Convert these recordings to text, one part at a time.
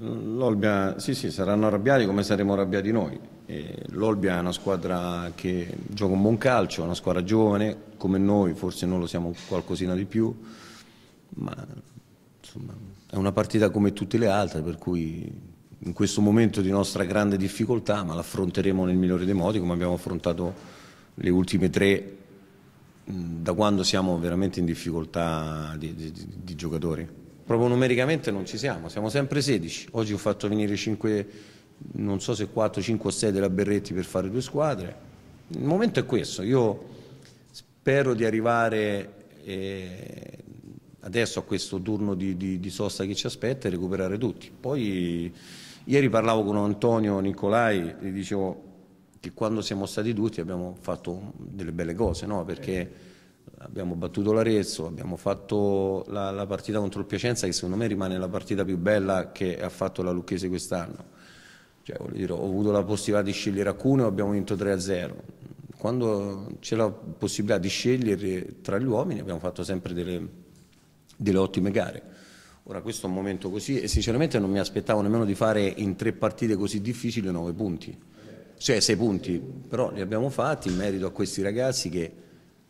L'Olbia, sì, sì, saranno arrabbiati come saremo arrabbiati noi. L'Olbia è una squadra che gioca un buon calcio, è una squadra giovane, come noi, forse non lo siamo qualcosina di più, ma insomma, è una partita come tutte le altre, per cui in questo momento di nostra grande difficoltà, ma l'affronteremo nel migliore dei modi, come abbiamo affrontato le ultime tre da quando siamo veramente in difficoltà di, di, di, di giocatori proprio numericamente non ci siamo, siamo sempre 16. Oggi ho fatto venire 5, non so se 4, 5 o 6 della Berretti per fare due squadre. Il momento è questo, io spero di arrivare eh, adesso a questo turno di, di, di, sosta che ci aspetta e recuperare tutti. Poi ieri parlavo con Antonio Nicolai e dicevo che quando siamo stati tutti abbiamo fatto delle belle cose, no? perché abbiamo battuto l'Arezzo, abbiamo fatto la, la, partita contro il Piacenza che secondo me rimane la partita più bella che ha fatto la Lucchese quest'anno. Cioè, dire, ho avuto la possibilità di scegliere a Cuneo, abbiamo vinto 3-0. Quando c'è la possibilità di scegliere tra gli uomini abbiamo fatto sempre delle, delle ottime gare. Ora questo è un momento così e sinceramente non mi aspettavo nemmeno di fare in tre partite così difficili 9 punti, cioè 6 punti, però li abbiamo fatti in merito a questi ragazzi che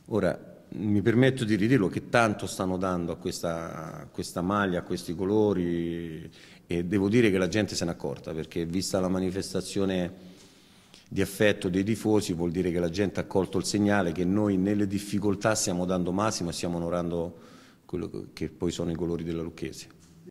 ora mi permetto di ridirlo che tanto stanno dando a questa, a questa, maglia, a questi colori e devo dire che la gente se n'è accorta perché vista la manifestazione di affetto dei tifosi vuol dire che la gente ha colto il segnale che noi nelle difficoltà stiamo dando massimo e stiamo onorando quello che poi sono i colori della Lucchese.